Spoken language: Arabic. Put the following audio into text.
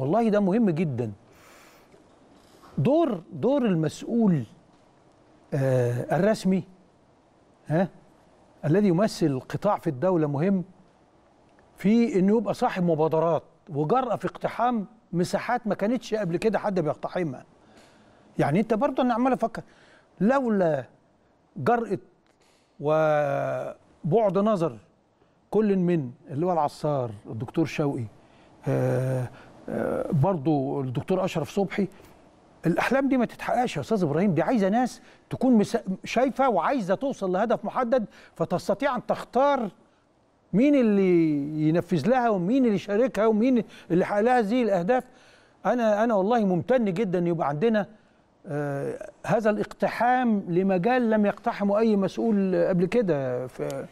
والله ده مهم جدا دور دور المسؤول آه الرسمي ها الذي يمثل قطاع في الدوله مهم في انه يبقى صاحب مبادرات وجرأه في اقتحام مساحات ما كانتش قبل كده حد بيقتحمها يعني انت برضه انا عمال افكر لولا جرأه وبعد نظر كل من اللي هو العصار الدكتور شوقي آه برضو الدكتور اشرف صبحي الاحلام دي ما تتحققش يا استاذ ابراهيم دي عايزه ناس تكون شايفه وعايزه توصل لهدف محدد فتستطيع ان تختار مين اللي ينفذ لها ومين اللي يشاركها ومين اللي يحقق لها هذه الاهداف انا انا والله ممتن جدا ان يبقى عندنا آه، هذا الاقتحام لمجال لم يقتحمه اي مسؤول قبل كده في